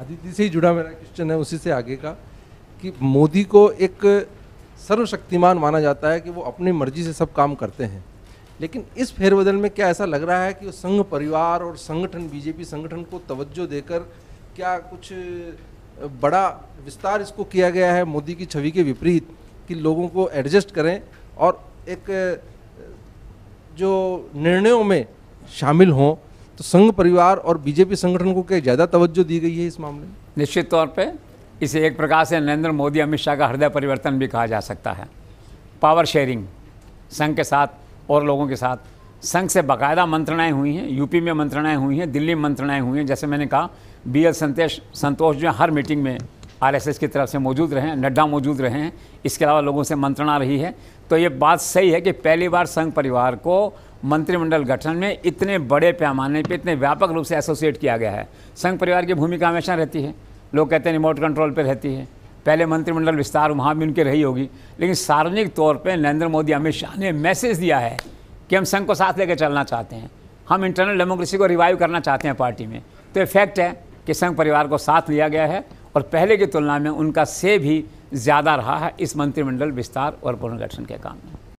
अदिति से ही जुड़ा मेरा क्वेश्चन है उसी से आगे का कि मोदी को एक सर्वशक्तिमान माना जाता है कि वो अपनी मर्जी से सब काम करते हैं लेकिन इस फेरबदल में क्या ऐसा लग रहा है कि संघ परिवार और संगठन बीजेपी संगठन को तवज्जो देकर क्या कुछ बड़ा विस्तार इसको किया गया है मोदी की छवि के विपरीत कि लोगों को एडजस्ट करें और एक जो निर्णयों में शामिल हों तो संघ परिवार और बीजेपी संगठन को क्या ज़्यादा तवज्जो दी गई है इस मामले में निश्चित तौर पर इसे एक प्रकार से नरेंद्र मोदी अमित शाह का हृदय परिवर्तन भी कहा जा सकता है पावर शेयरिंग संघ के साथ और लोगों के साथ संघ से बाकायदा मंत्रणाएं हुई हैं यूपी में मंत्रणाएं हुई हैं दिल्ली में मंत्रणाएं हुई हैं जैसे मैंने कहा बी एल संतोष संतोष जो हर मीटिंग में आरएसएस की तरफ से मौजूद रहे हैं नड्डा मौजूद रहे हैं इसके अलावा लोगों से मंत्रणा रही है तो ये बात सही है कि पहली बार संघ परिवार को मंत्रिमंडल गठन में इतने बड़े पैमाने पे इतने व्यापक रूप से एसोसिएट किया गया है संघ परिवार की भूमिका हमेशा रहती है लोग कहते हैं रिमोट कंट्रोल पर रहती है पहले मंत्रिमंडल विस्तार वहाँ भी उनकी रही होगी लेकिन सार्वजनिक तौर पर नरेंद्र मोदी अमित शाह ने मैसेज दिया है कि हम संघ को साथ लेकर चलना चाहते हैं हम इंटरनल डेमोक्रेसी को रिवाइव करना चाहते हैं पार्टी में तो ये फैक्ट है कि संघ परिवार को साथ लिया गया है और पहले की तुलना में उनका से भी ज़्यादा रहा है इस मंत्रिमंडल विस्तार और पुनर्गठन के काम में